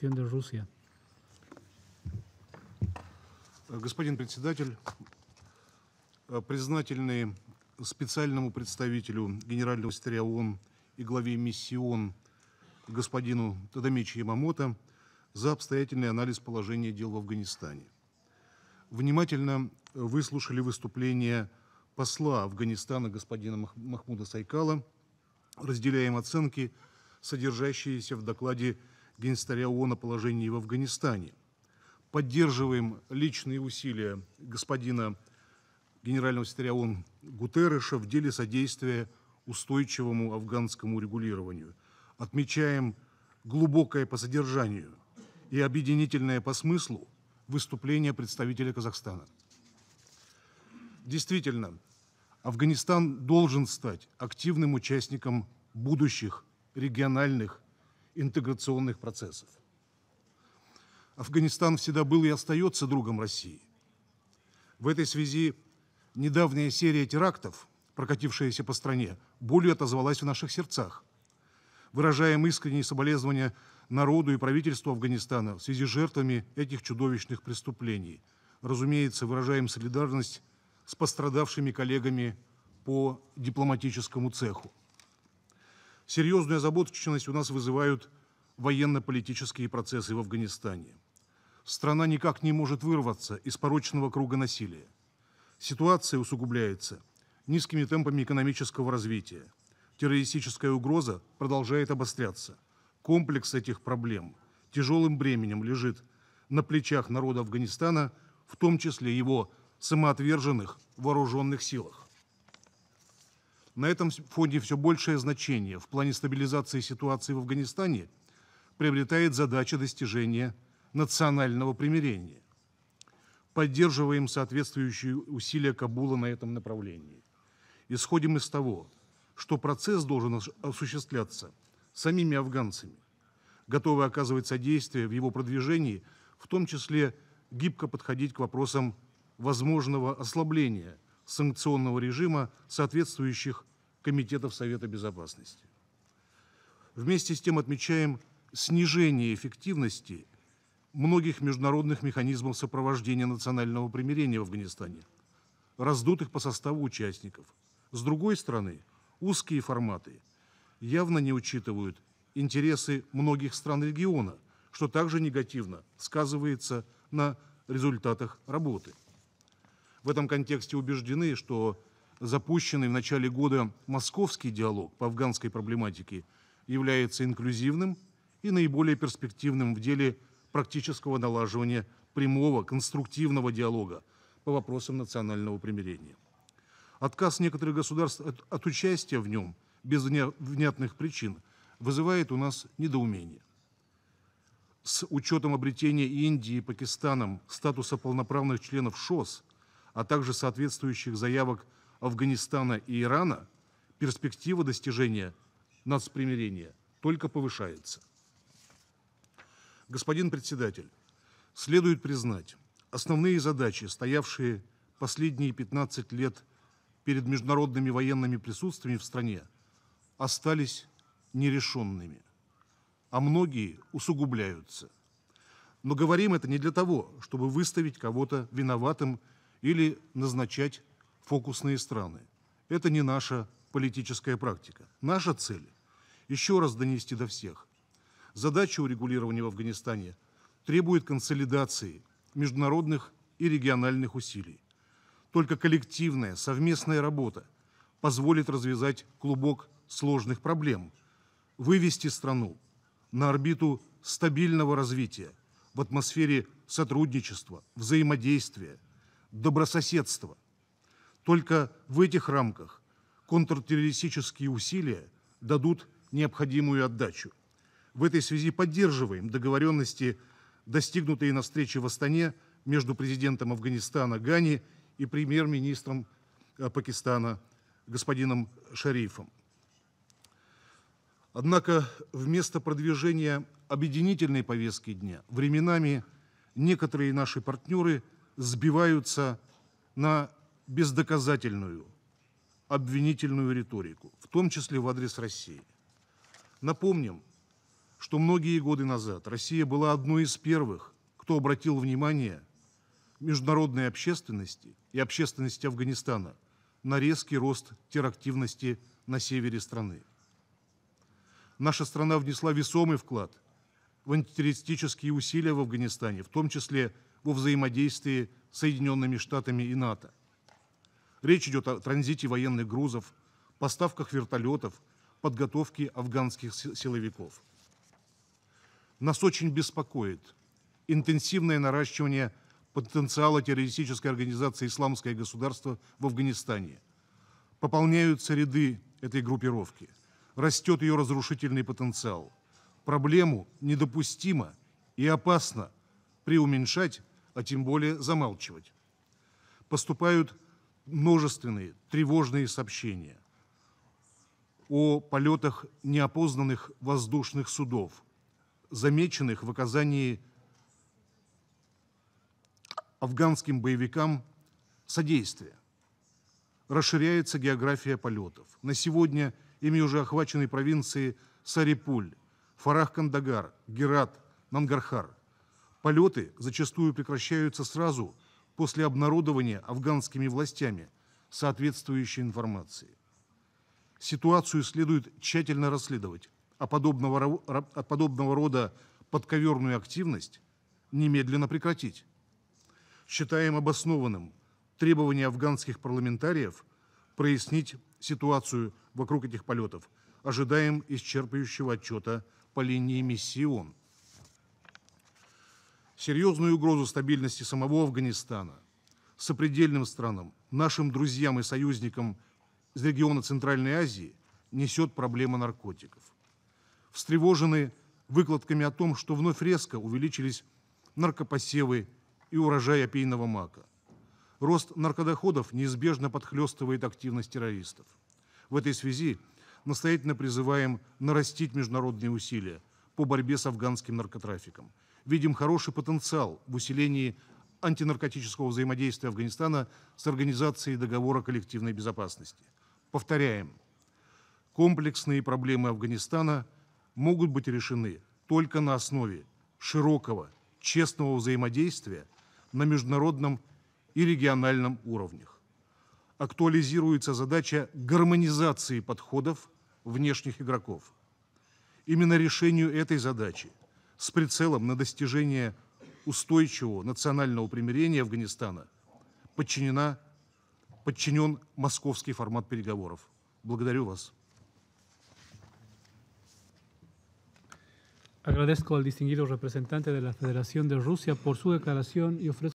Кендержусь я. Господин председатель, признательный специальному представителю Генерального секретаря ООН и главе миссии ООН господину Тадамичи Ямамото за обстоятельный анализ положения дел в Афганистане. Внимательно выслушали выступление посла Афганистана господина Махмуда Сайкала, разделяем оценки, содержащиеся в докладе Генсекретаря ООН о положении в Афганистане. Поддерживаем личные усилия господина генерального секретаря ООН Гутерреша в деле содействия устойчивому афганскому регулированию. Отмечаем глубокое по содержанию и объединительное по смыслу выступление представителя Казахстана. Действительно, Афганистан должен стать активным участником будущих региональных интеграционных процессов. Афганистан всегда был и остается другом России. В этой связи недавняя серия терактов, прокатившаяся по стране, болью отозвалась в наших сердцах. Выражаем искренние соболезнования народу и правительству Афганистана в связи с жертвами этих чудовищных преступлений. Разумеется, выражаем солидарность с пострадавшими коллегами по дипломатическому цеху. Серьезную озабоченность у нас вызывают военно-политические процессы в Афганистане. Страна никак не может вырваться из порочного круга насилия. Ситуация усугубляется низкими темпами экономического развития. Террористическая угроза продолжает обостряться. Комплекс этих проблем тяжелым бременем лежит на плечах народа Афганистана, в том числе его самоотверженных вооруженных силах. На этом фоне все большее значение в плане стабилизации ситуации в Афганистане приобретает задача достижения национального примирения. Поддерживаем соответствующие усилия Кабула на этом направлении. Исходим из того, что процесс должен осуществляться самими афганцами, готовы оказывать содействие в его продвижении, в том числе гибко подходить к вопросам возможного ослабления – санкционного режима соответствующих комитетов Совета Безопасности. Вместе с тем отмечаем снижение эффективности многих международных механизмов сопровождения национального примирения в Афганистане, раздутых по составу участников. С другой стороны, узкие форматы явно не учитывают интересы многих стран региона, что также негативно сказывается на результатах работы. В этом контексте убеждены, что запущенный в начале года московский диалог по афганской проблематике является инклюзивным и наиболее перспективным в деле практического налаживания прямого конструктивного диалога по вопросам национального примирения. Отказ некоторых государств от, от участия в нем без внятных причин вызывает у нас недоумение. С учетом обретения Индии и Пакистаном статуса полноправных членов ШОС – а также соответствующих заявок Афганистана и Ирана, перспектива достижения нацпримирения только повышается. Господин председатель, следует признать, основные задачи, стоявшие последние 15 лет перед международными военными присутствиями в стране, остались нерешенными, а многие усугубляются. Но говорим это не для того, чтобы выставить кого-то виноватым или назначать фокусные страны. Это не наша политическая практика. Наша цель – еще раз донести до всех. Задача урегулирования в Афганистане требует консолидации международных и региональных усилий. Только коллективная, совместная работа позволит развязать клубок сложных проблем, вывести страну на орбиту стабильного развития в атмосфере сотрудничества, взаимодействия – добрососедства. Только в этих рамках контртеррористические усилия дадут необходимую отдачу. В этой связи поддерживаем договоренности, достигнутые на встрече в Астане между президентом Афганистана Гани и премьер-министром э, Пакистана господином Шарифом. Однако вместо продвижения объединительной повестки дня временами некоторые наши партнеры – сбиваются на бездоказательную обвинительную риторику, в том числе в адрес России. Напомним, что многие годы назад Россия была одной из первых, кто обратил внимание международной общественности и общественности Афганистана на резкий рост терактивности на севере страны. Наша страна внесла весомый вклад в антитеррористические усилия в Афганистане, в том числе – во взаимодействии с Соединенными Штатами и НАТО. Речь идет о транзите военных грузов, поставках вертолетов, подготовке афганских силовиков. Нас очень беспокоит интенсивное наращивание потенциала террористической организации «Исламское государство» в Афганистане. Пополняются ряды этой группировки, растет ее разрушительный потенциал. Проблему недопустимо и опасно преуменьшать а тем более замалчивать. Поступают множественные тревожные сообщения о полетах неопознанных воздушных судов, замеченных в оказании афганским боевикам содействия. Расширяется география полетов. На сегодня ими уже охвачены провинции Сарипуль, Фарах-Кандагар, Герат, Нангархар. Полеты зачастую прекращаются сразу после обнародования афганскими властями соответствующей информации. Ситуацию следует тщательно расследовать, а подобного, а подобного рода подковерную активность немедленно прекратить. Считаем обоснованным требование афганских парламентариев прояснить ситуацию вокруг этих полетов. Ожидаем исчерпывающего отчета по линии миссии ООН серьезную угрозу стабильности самого Афганистана, сопредельным странам, нашим друзьям и союзникам из региона Центральной Азии несет проблема наркотиков. Встревожены выкладками о том, что вновь резко увеличились наркопосевы и урожай опийного мака. Рост наркодоходов неизбежно подхлестывает активность террористов. В этой связи настоятельно призываем нарастить международные усилия по борьбе с афганским наркотрафиком – видим хороший потенциал в усилении антинаркотического взаимодействия Афганистана с организацией договора коллективной безопасности. Повторяем, комплексные проблемы Афганистана могут быть решены только на основе широкого, честного взаимодействия на международном и региональном уровнях. Актуализируется задача гармонизации подходов внешних игроков. Именно решению этой задачи с прицелом на достижение устойчивого национального примирения Афганистана подчинена, подчинен московский формат переговоров. Благодарю вас. Agradezco al distinguido representante de la Federación de Rusia por su declaración y ofrezco